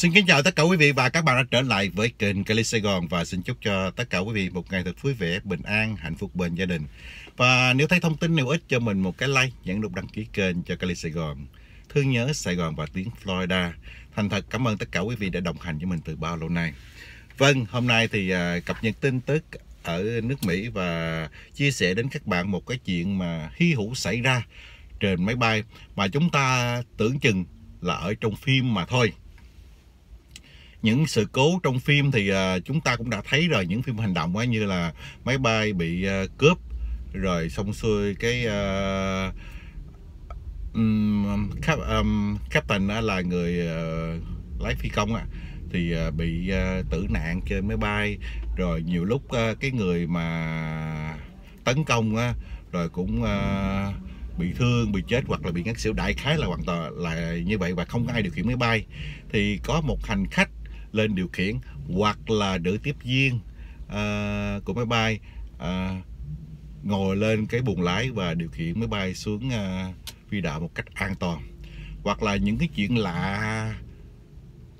Xin kính chào tất cả quý vị và các bạn đã trở lại với kênh Cali Sài Gòn và xin chúc cho tất cả quý vị một ngày thật vui vẻ, bình an, hạnh phúc bên gia đình. Và nếu thấy thông tin hữu ích cho mình một cái like, nhấn nút đăng ký kênh cho Cali Sài Gòn. Thương nhớ Sài Gòn và tiếng Florida. Thành thật cảm ơn tất cả quý vị đã đồng hành với mình từ bao lâu nay. Vâng, hôm nay thì à, cập nhật tin tức ở nước Mỹ và chia sẻ đến các bạn một cái chuyện mà hy hữu xảy ra trên máy bay mà chúng ta tưởng chừng là ở trong phim mà thôi những sự cố trong phim thì uh, chúng ta cũng đã thấy rồi những phim hành động ấy, như là máy bay bị uh, cướp rồi xong xuôi cái uh, um, cap, um, captain uh, là người uh, lái phi công à, thì uh, bị uh, tử nạn trên máy bay rồi nhiều lúc uh, cái người mà tấn công uh, rồi cũng uh, bị thương bị chết hoặc là bị ngất xỉu đại khái là hoàn toàn là như vậy và không ai điều khiển máy bay thì có một hành khách lên điều khiển hoặc là nữ tiếp viên à, của máy bay à, ngồi lên cái buồng lái và điều khiển máy bay xuống à, phi đạo một cách an toàn hoặc là những cái chuyện lạ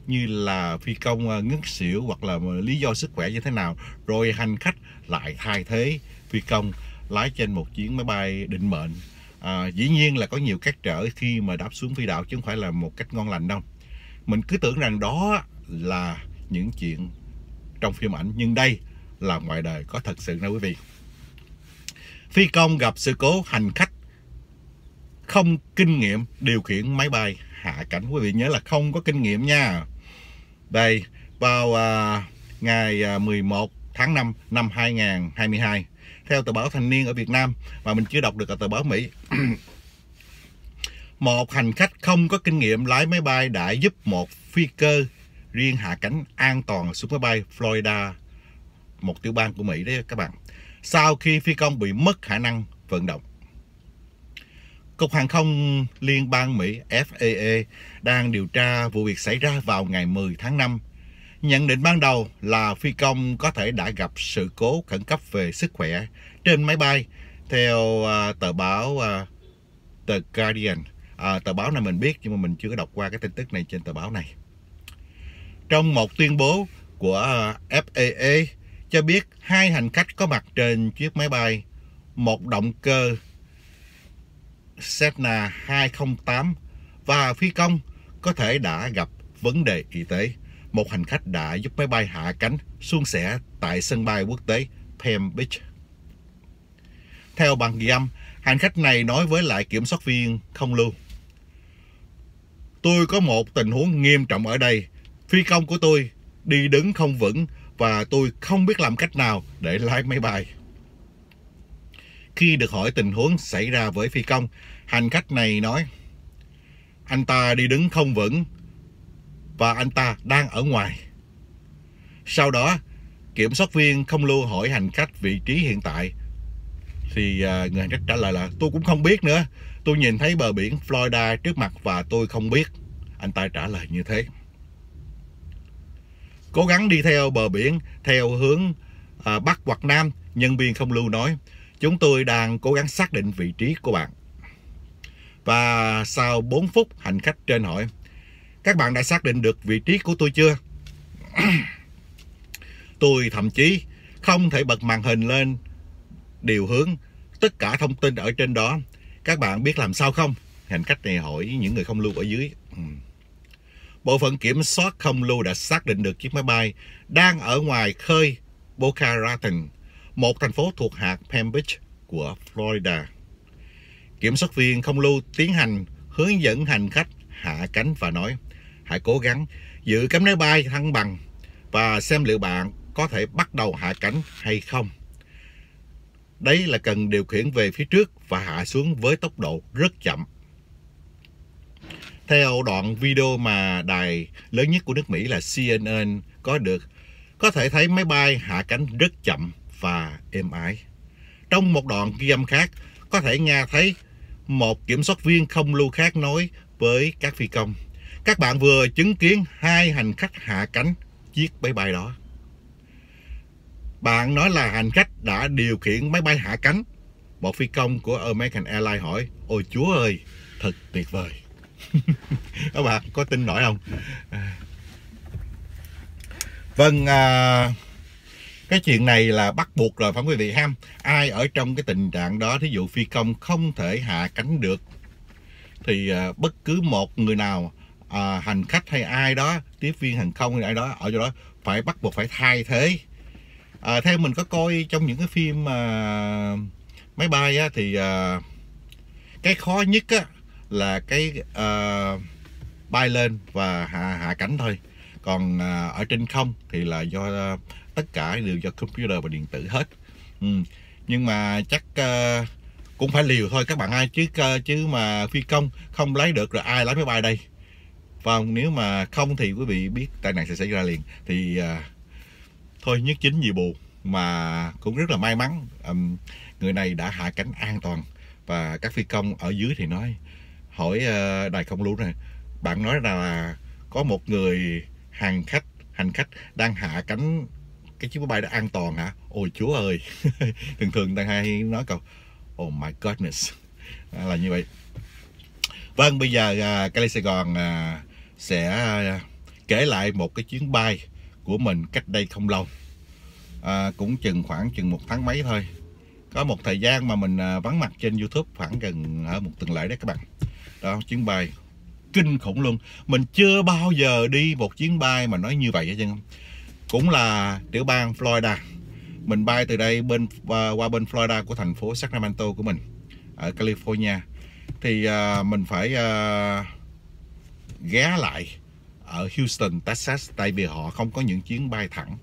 như là phi công à, ngất xỉu hoặc là lý do sức khỏe như thế nào rồi hành khách lại thay thế phi công lái trên một chuyến máy bay định mệnh à, dĩ nhiên là có nhiều cách trở khi mà đáp xuống phi đạo chứ không phải là một cách ngon lành đâu mình cứ tưởng rằng đó là những chuyện trong phim ảnh nhưng đây là ngoài đời có thật sự nha quý vị phi công gặp sự cố hành khách không kinh nghiệm điều khiển máy bay hạ cảnh quý vị nhớ là không có kinh nghiệm nha đây vào à, ngày 11 à, tháng 5 năm 2022 theo tờ báo Thanh niên ở Việt Nam mà mình chưa đọc được ở tờ báo Mỹ một hành khách không có kinh nghiệm lái máy bay đã giúp một phi cơ riêng hạ cánh an toàn Super Bay, Florida, một tiểu bang của Mỹ đấy các bạn. Sau khi phi công bị mất khả năng vận động. Cục Hàng không Liên bang Mỹ FAA đang điều tra vụ việc xảy ra vào ngày 10 tháng 5. Nhận định ban đầu là phi công có thể đã gặp sự cố khẩn cấp về sức khỏe trên máy bay theo uh, tờ báo uh, The Guardian. À, tờ báo này mình biết nhưng mà mình chưa có đọc qua cái tin tức này trên tờ báo này. Trong một tuyên bố của ờ, FAA cho biết hai hành khách có mặt trên chiếc máy bay, một động cơ Cessna 208 và phi công có thể đã gặp vấn đề y tế. Một hành khách đã giúp máy bay hạ cánh suôn sẻ tại sân bay quốc tế Palm Beach. Theo bằng ghi âm, hành khách này nói với lại kiểm soát viên không lưu. Tôi có một tình huống nghiêm trọng ở đây Phi công của tôi đi đứng không vững và tôi không biết làm cách nào để lái máy bay. Khi được hỏi tình huống xảy ra với phi công, hành khách này nói anh ta đi đứng không vững và anh ta đang ở ngoài. Sau đó, kiểm soát viên không lưu hỏi hành khách vị trí hiện tại thì à, người hành khách trả lời là tôi cũng không biết nữa. Tôi nhìn thấy bờ biển Florida trước mặt và tôi không biết. Anh ta trả lời như thế. Cố gắng đi theo bờ biển theo hướng à, Bắc hoặc Nam, nhân viên không lưu nói. Chúng tôi đang cố gắng xác định vị trí của bạn. Và sau 4 phút, hành khách trên hỏi, các bạn đã xác định được vị trí của tôi chưa? tôi thậm chí không thể bật màn hình lên điều hướng tất cả thông tin ở trên đó. Các bạn biết làm sao không? Hành khách này hỏi những người không lưu ở dưới. Ừ. Bộ phận kiểm soát không lưu đã xác định được chiếc máy bay đang ở ngoài khơi Boca Raton, một thành phố thuộc hạt Palm Beach của Florida. Kiểm soát viên không lưu tiến hành hướng dẫn hành khách hạ cánh và nói hãy cố gắng giữ cánh máy bay thăng bằng và xem liệu bạn có thể bắt đầu hạ cánh hay không. Đấy là cần điều khiển về phía trước và hạ xuống với tốc độ rất chậm theo đoạn video mà đài lớn nhất của nước Mỹ là CNN có được, có thể thấy máy bay hạ cánh rất chậm và êm ái. Trong một đoạn ghi âm khác, có thể nghe thấy một kiểm soát viên không lưu khác nói với các phi công. Các bạn vừa chứng kiến hai hành khách hạ cánh chiếc máy bay đó. Bạn nói là hành khách đã điều khiển máy bay hạ cánh. Một phi công của American Airlines hỏi, ôi chúa ơi, thật tuyệt vời các bạn có tin nổi không à. vâng à, cái chuyện này là bắt buộc rồi phải quý vị ham ai ở trong cái tình trạng đó thí dụ phi công không thể hạ cánh được thì à, bất cứ một người nào à, hành khách hay ai đó tiếp viên hàng không hay ai đó ở chỗ đó phải bắt buộc phải thay thế à, theo mình có coi trong những cái phim à, máy bay á, thì à, cái khó nhất á, là cái uh, bay lên và hạ hạ cánh thôi còn uh, ở trên không thì là do uh, tất cả đều do computer và điện tử hết ừ. nhưng mà chắc uh, cũng phải liều thôi các bạn ai chứ uh, chứ mà phi công không lấy được rồi ai lái máy bay đây và nếu mà không thì quý vị biết tai nạn sẽ xảy ra liền thì uh, thôi nhất chính vì buồn mà cũng rất là may mắn um, người này đã hạ cánh an toàn và các phi công ở dưới thì nói hỏi ờ, đài không lũ này bạn nói là có một người hàng khách hành khách đang hạ cánh cái chiếc máy bay đã an toàn hả ôi chúa ơi thường thường đang hay nói câu oh my goodness là như vậy vâng bây giờ à, Cali Sài Gòn à, sẽ à, kể lại một cái chuyến bay của mình cách đây không lâu à, cũng chừng khoảng chừng một tháng mấy thôi có một thời gian mà mình vắng mặt trên YouTube khoảng gần ở một tuần lễ đấy các bạn đó chuyến bay kinh khủng luôn mình chưa bao giờ đi một chuyến bay mà nói như vậy hết trơn cũng là tiểu bang Florida mình bay từ đây bên qua bên Florida của thành phố Sacramento của mình ở California thì uh, mình phải uh, ghé lại ở Houston, Texas tại vì họ không có những chuyến bay thẳng.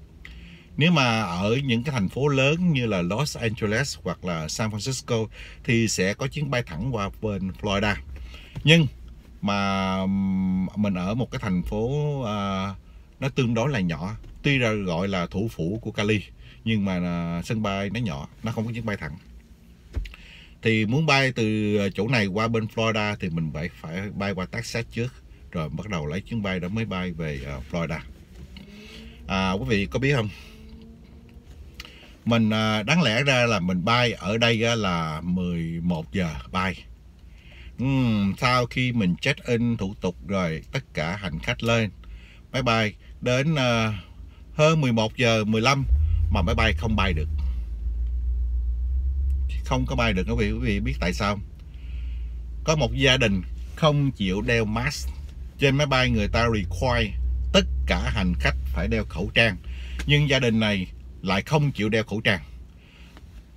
Nếu mà ở những cái thành phố lớn như là Los Angeles hoặc là San Francisco thì sẽ có chuyến bay thẳng qua bên Florida nhưng mà mình ở một cái thành phố à, nó tương đối là nhỏ tuy ra gọi là thủ phủ của Cali nhưng mà à, sân bay nó nhỏ nó không có chuyến bay thẳng thì muốn bay từ à, chỗ này qua bên Florida thì mình phải phải bay qua Texas trước rồi bắt đầu lấy chuyến bay đó mới bay về uh, Florida à, quý vị có biết không mình uh, đáng lẽ ra là mình bay ở đây uh, là 11 giờ bay uhm, sau khi mình check in thủ tục rồi tất cả hành khách lên máy bay đến uh, hơn 11 giờ 15 mà máy bay không bay được không có bay được quý vị quý vị biết tại sao có một gia đình không chịu đeo mask trên máy bay người ta require tất cả hành khách phải đeo khẩu trang nhưng gia đình này lại không chịu đeo khẩu trang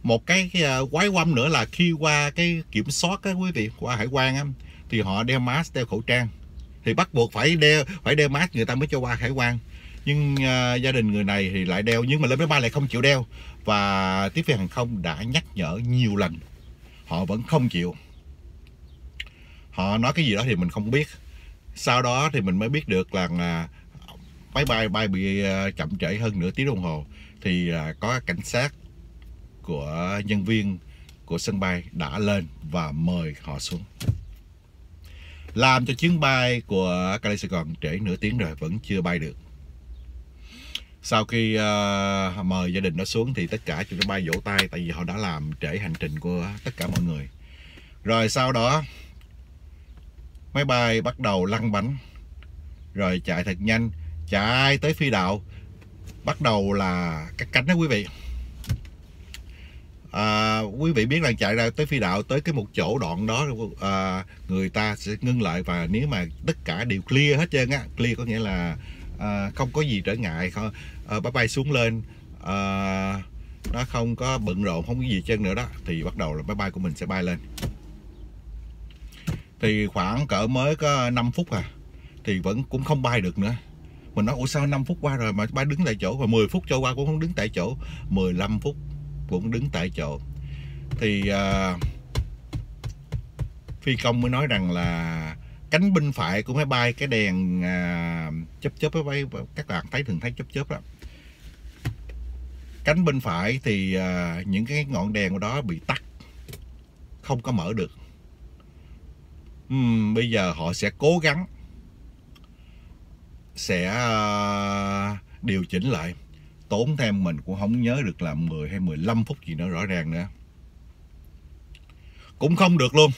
một cái, cái ờ, quái quăm nữa là khi qua cái kiểm soát á quý vị qua hải quan á thì họ đeo mask đeo khẩu trang thì bắt buộc phải đeo phải đeo mask người ta mới cho qua hải quan nhưng uh, gia đình người này thì lại đeo nhưng mà lên máy bay lại không chịu đeo và tiếp viên hàng không đã nhắc nhở nhiều lần họ vẫn không chịu họ nói cái gì đó thì mình không biết sau đó thì mình mới biết được là uh, máy bay bay bị uh, chậm trễ hơn nửa tiếng đồng hồ thì uh, có cảnh sát của nhân viên của sân bay đã lên và mời họ xuống. Làm cho chuyến bay của Cali Sài Gòn trễ nửa tiếng rồi vẫn chưa bay được. Sau khi uh, mời gia đình nó xuống thì tất cả chúng máy bay vỗ tay tại vì họ đã làm trễ hành trình của tất cả mọi người. Rồi sau đó máy bay bắt đầu lăn bánh rồi chạy thật nhanh chạy tới phi đạo bắt đầu là cắt cánh đó quý vị à, quý vị biết là chạy ra tới phi đạo tới cái một chỗ đoạn đó à, người ta sẽ ngưng lại và nếu mà tất cả đều clear hết trơn á clear có nghĩa là à, không có gì trở ngại không à, bay bay xuống lên à, nó không có bận rộn không có gì chân nữa đó thì bắt đầu là máy bay của mình sẽ bay lên thì khoảng cỡ mới có 5 phút à thì vẫn cũng không bay được nữa mình nói ủa sao 5 phút qua rồi mà bay đứng tại chỗ và 10 phút trôi qua cũng không đứng tại chỗ 15 phút cũng đứng tại chỗ thì à, phi công mới nói rằng là cánh bên phải của máy bay cái đèn à, chớp chớp máy bay các bạn thấy thường thấy chớp chớp đó cánh bên phải thì à, những cái ngọn đèn của đó bị tắt không có mở được uhm, bây giờ họ sẽ cố gắng sẽ à, điều chỉnh lại tốn thêm mình cũng không nhớ được là 10 hay 15 phút gì nữa rõ ràng nữa cũng không được luôn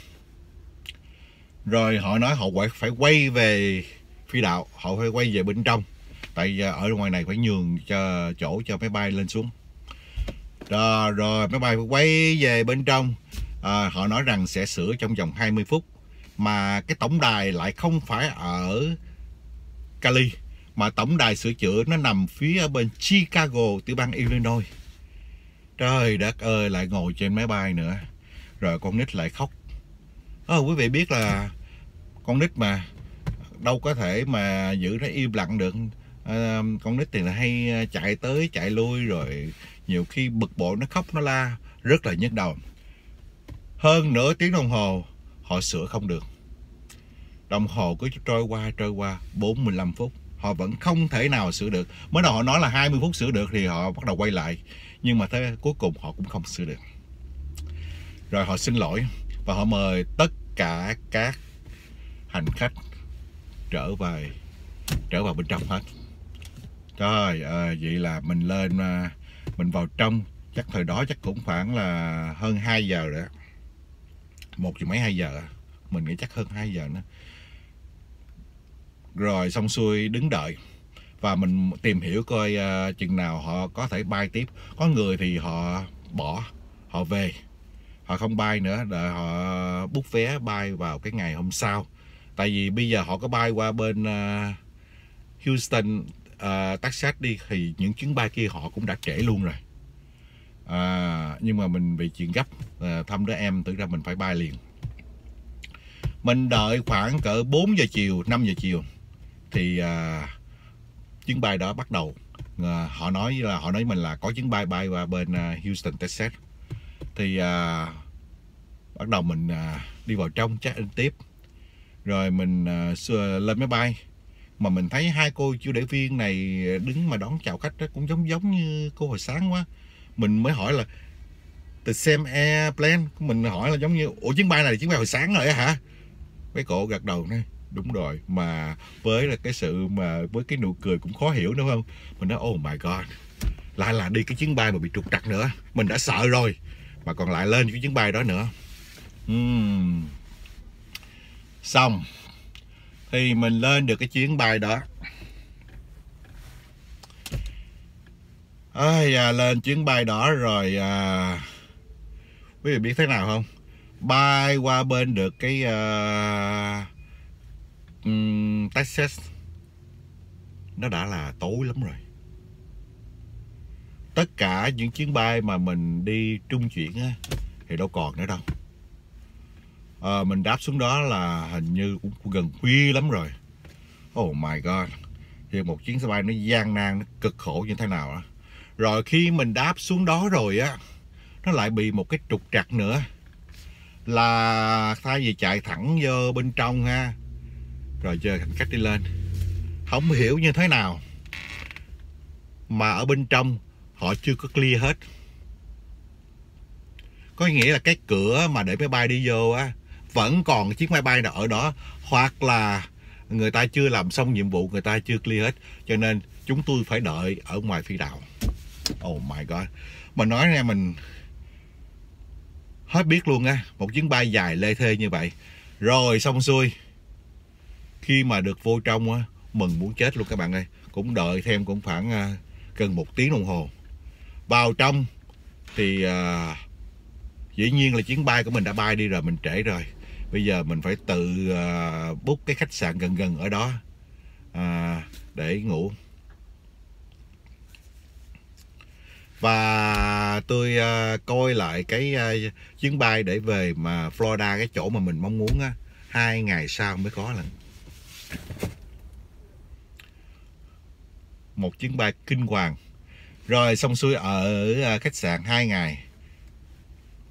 rồi họ nói họ phải quay về phi đạo họ phải quay về bên trong tại à, ở ngoài này phải nhường cho chỗ cho máy bay lên xuống đó, rồi máy bay quay về bên trong à, họ nói rằng sẽ sửa trong vòng 20 phút mà cái tổng đài lại không phải ở Cali mà tổng đài sửa chữa nó nằm phía ở bên Chicago tiểu bang Illinois trời đất ơi lại ngồi trên máy bay nữa rồi con nít lại khóc à, quý vị biết là con nít mà đâu có thể mà giữ nó im lặng được à, con nít thì là hay ờ, chạy tới chạy lui rồi nhiều khi bực bội nó khóc nó la rất là nhức đầu hơn nửa tiếng đồng hồ họ sửa không được đồng hồ cứ trôi qua trôi qua 45 phút họ vẫn không thể nào sửa được mới đầu họ nói là 20 phút sửa được thì họ bắt đầu quay lại nhưng mà tới cuối cùng họ cũng không sửa được rồi họ xin lỗi và họ mời tất cả các hành khách trở về trở vào bên trong hết trời ơi vậy là mình lên à, mình vào trong chắc thời đó chắc cũng khoảng là hơn 2 giờ rồi một giờ mấy hai giờ mình nghĩ chắc hơn 2 giờ nữa rồi xong xuôi đứng đợi và mình tìm hiểu coi uh, chừng nào họ có thể bay tiếp có người thì họ bỏ họ về họ không bay nữa đợi họ bút vé bay vào cái ngày hôm sau tại vì bây giờ họ có bay qua bên uh, Houston uh, Texas đi thì những chuyến bay kia họ cũng đã trễ luôn rồi à, nhưng mà mình bị chuyện gấp à, thăm đứa em tự ra mình phải bay liền mình đợi khoảng cỡ 4 giờ chiều 5 giờ chiều thì à, chuyến bay đó bắt đầu à, họ nói là họ nói mình là có chuyến bay bay qua bên à, Houston Texas thì à, bắt đầu mình à, đi vào trong check in tiếp rồi mình à, lên máy bay mà mình thấy hai cô chiêu để viên này đứng mà đón chào khách đó cũng giống giống như cô hồi sáng quá mình mới hỏi là từ xem airplane mình hỏi là giống như ủa chuyến bay này chuyến bay hồi sáng rồi hả mấy cổ gật đầu này đúng rồi mà với là cái sự mà với cái nụ cười cũng khó hiểu đúng không mình nói oh my god lại là đi cái chuyến bay mà bị trục trặc nữa mình đã sợ rồi mà còn lại lên cái chuyến bay đó nữa uhm. xong thì mình lên được cái chuyến bay đó ơi à, lên chuyến bay đó rồi à, quý vị biết thế nào không bay qua bên được cái à, Texas nó đã là tối lắm rồi tất cả những chuyến bay mà mình đi trung chuyển á, thì đâu còn nữa đâu à, mình đáp xuống đó là hình như cũng gần khuya lắm rồi oh my god thì một chuyến xe bay nó gian nan nó cực khổ như thế nào đó. rồi khi mình đáp xuống đó rồi á nó lại bị một cái trục trặc nữa là thay vì chạy thẳng vô bên trong ha rồi chờ hành khách đi lên không hiểu như thế nào mà ở bên trong họ chưa có clear hết có nghĩa là cái cửa mà để máy bay đi vô á vẫn còn chiếc máy bay nào ở đó hoặc là người ta chưa làm xong nhiệm vụ người ta chưa clear hết cho nên chúng tôi phải đợi ở ngoài phi đạo oh my god mà nói nghe mình hết biết luôn á một chuyến bay dài lê thê như vậy rồi xong xuôi khi mà được vô trong á mừng muốn chết luôn các bạn ơi cũng đợi thêm cũng khoảng à, gần một tiếng đồng hồ vào trong thì à, dĩ nhiên là chuyến bay của mình đã bay đi rồi mình trễ rồi bây giờ mình phải tự à, bút cái khách sạn gần gần ở đó à, để ngủ và tôi à, coi lại cái à, chuyến bay để về mà Florida cái chỗ mà mình mong muốn á hai ngày sau mới có lần một chuyến bay kinh hoàng rồi xong xuôi ở à, khách sạn 2 ngày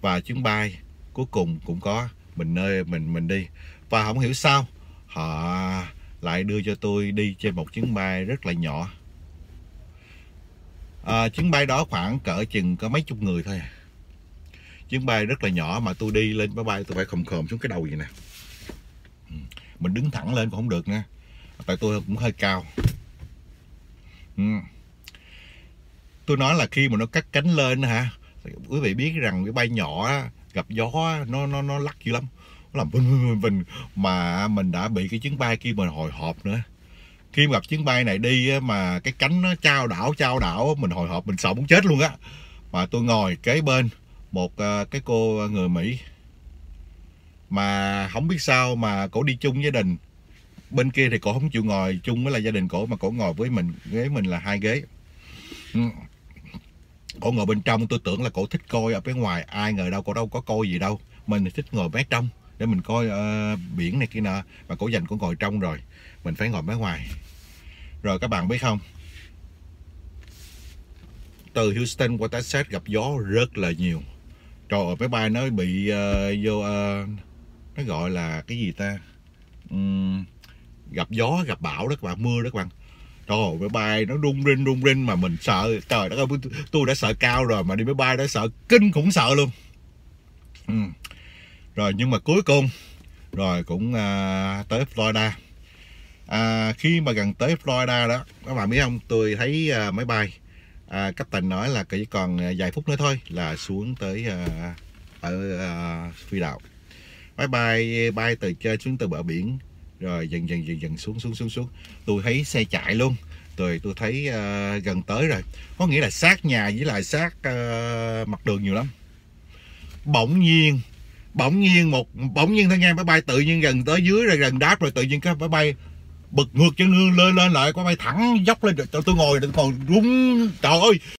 và chuyến bay cuối cùng cũng có mình nơi mình mình đi và không hiểu sao họ lại đưa cho tôi đi trên một chuyến bay rất là nhỏ à, chuyến bay đó khoảng cỡ chừng có mấy chục người thôi chuyến bay rất là nhỏ mà tôi đi lên máy bay tôi phải khom khom xuống cái đầu vậy nè ừ, mình đứng thẳng lên cũng không được nha, tại tôi cũng hơi cao Ừ. Tôi nói là khi mà nó cắt cánh lên hả, quý vị biết rằng cái bay nhỏ gặp gió nó nó nó lắc dữ lắm nó làm vinh vinh vinh mà mình đã bị cái chuyến bay kia mình hồi hộp nữa khi mà gặp chuyến bay này đi mà cái cánh nó trao đảo trao đảo mình hồi hộp mình sợ muốn chết luôn á mà tôi ngồi kế bên một ờ, cái cô người mỹ mà không biết sao mà cổ đi chung với đình bên kia thì cổ không chịu ngồi chung với là gia đình cổ mà cổ ngồi với mình ghế mình là hai ghế ừ. cổ ngồi bên trong tôi tưởng là cổ thích coi ở phía ngoài ai ngờ đâu cổ đâu có coi gì đâu mình thì thích ngồi bé trong để mình coi uh, biển này kia nọ mà cổ dành cổ ngồi trong rồi mình phải ngồi bé ngoài rồi các bạn biết không từ Houston qua Texas gặp gió rất là nhiều trời ơi máy bay nó bị uh, vô uh, nó gọi là cái gì ta um, gặp gió gặp bão đó các bạn mưa đó các bạn trời máy bay nó rung rinh rung rinh mà mình sợ trời đất ơi tôi đã sợ cao rồi mà đi máy bay đã sợ kinh khủng sợ luôn ừ. rồi nhưng mà cuối cùng rồi cũng à, tới Florida à, khi mà gần tới Florida đó các bạn biết không tôi thấy à, máy bay à, captain nói là chỉ còn à, vài phút nữa thôi là xuống tới à, ở à, phi đạo máy bay bay từ chơi xuống từ bờ biển rồi dần dần dần dần xuống xuống xuống xuống tôi thấy xe chạy luôn rồi tôi thấy uh, gần tới rồi có nghĩa là sát nhà với lại sát uh, mặt đường nhiều lắm bỗng nhiên bỗng nhiên một bỗng nhiên thôi nghe máy bay tự nhiên gần tới dưới rồi gần đáp rồi tự nhiên cái máy bay bật ngược chân lên lên lại có bay thẳng dốc lên rồi tôi ngồi tôi còn đúng trời ơi